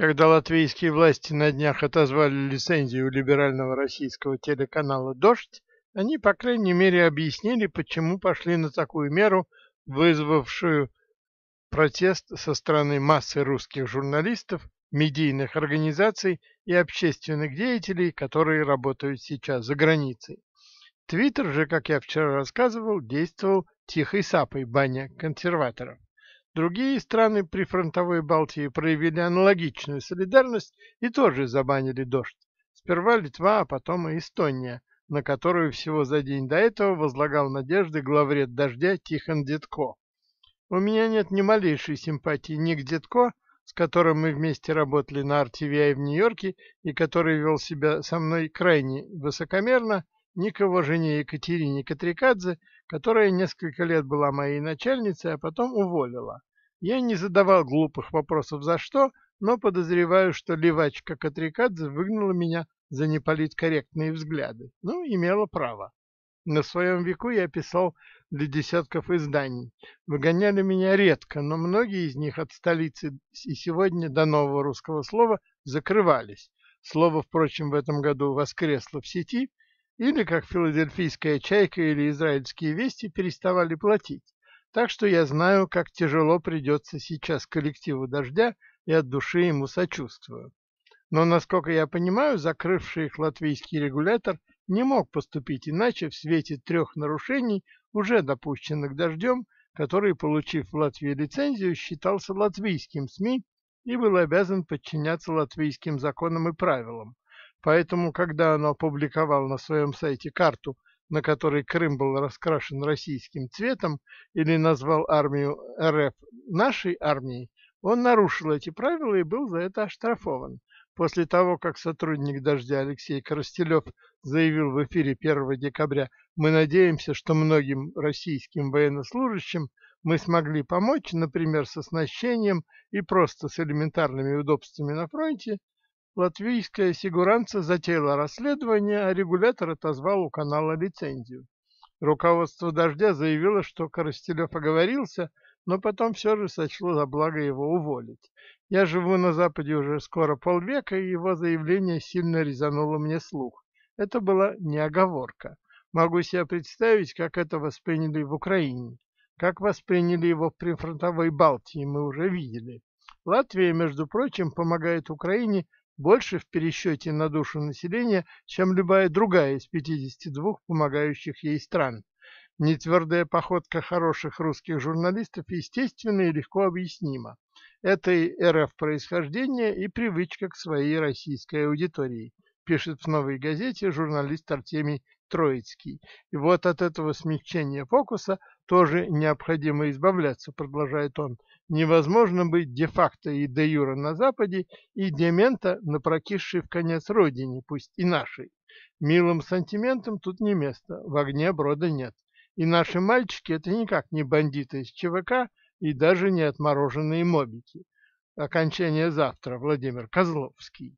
Когда латвийские власти на днях отозвали лицензию либерального российского телеканала «Дождь», они, по крайней мере, объяснили, почему пошли на такую меру, вызвавшую протест со стороны массы русских журналистов, медийных организаций и общественных деятелей, которые работают сейчас за границей. Твиттер же, как я вчера рассказывал, действовал тихой сапой баня консерваторов. Другие страны прифронтовой Балтии проявили аналогичную солидарность и тоже забанили дождь. Сперва Литва, а потом и Эстония, на которую всего за день до этого возлагал надежды главред дождя Тихон Дедко. У меня нет ни малейшей симпатии ни к Дедко, с которым мы вместе работали на RTVI в Нью-Йорке и который вел себя со мной крайне высокомерно, ни к его жене Екатерине Катрикадзе, которая несколько лет была моей начальницей, а потом уволила. Я не задавал глупых вопросов за что, но подозреваю, что левачка Катрикадзе выгнала меня за неполиткорректные взгляды. Ну, имела право. На своем веку я писал для десятков изданий. Выгоняли меня редко, но многие из них от столицы и сегодня до нового русского слова закрывались. Слово, впрочем, в этом году воскресло в сети, или, как филадельфийская чайка или израильские вести, переставали платить. Так что я знаю, как тяжело придется сейчас коллективу «Дождя» и от души ему сочувствую. Но, насколько я понимаю, закрывший их латвийский регулятор не мог поступить иначе в свете трех нарушений, уже допущенных «Дождем», который, получив в Латвии лицензию, считался латвийским СМИ и был обязан подчиняться латвийским законам и правилам, Поэтому, когда он опубликовал на своем сайте карту, на которой Крым был раскрашен российским цветом или назвал армию РФ нашей армией, он нарушил эти правила и был за это оштрафован. После того, как сотрудник «Дождя» Алексей Коростелев заявил в эфире 1 декабря, мы надеемся, что многим российским военнослужащим мы смогли помочь, например, с оснащением и просто с элементарными удобствами на фронте, Латвийская сигуранца затеяла расследование, а регулятор отозвал у канала лицензию. Руководство «Дождя» заявило, что Коростелев оговорился, но потом все же сочло за благо его уволить. Я живу на Западе уже скоро полвека, и его заявление сильно резануло мне слух. Это была не оговорка. Могу себе представить, как это восприняли в Украине. Как восприняли его в прифронтовой Балтии, мы уже видели. Латвия, между прочим, помогает Украине больше в пересчете на душу населения, чем любая другая из 52 помогающих ей стран. Нетвердая походка хороших русских журналистов естественно и легко объяснима. Это и РФ происхождение и привычка к своей российской аудитории, пишет в «Новой газете» журналист Артемий Троицкий. И вот от этого смягчения фокуса тоже необходимо избавляться, продолжает он. Невозможно быть де-факто и де-юра на Западе и демента на в конец родине, пусть и нашей. Милым сантиментам тут не место, в огне брода нет. И наши мальчики это никак не бандиты из ЧВК и даже не отмороженные мобики. Окончание завтра, Владимир Козловский.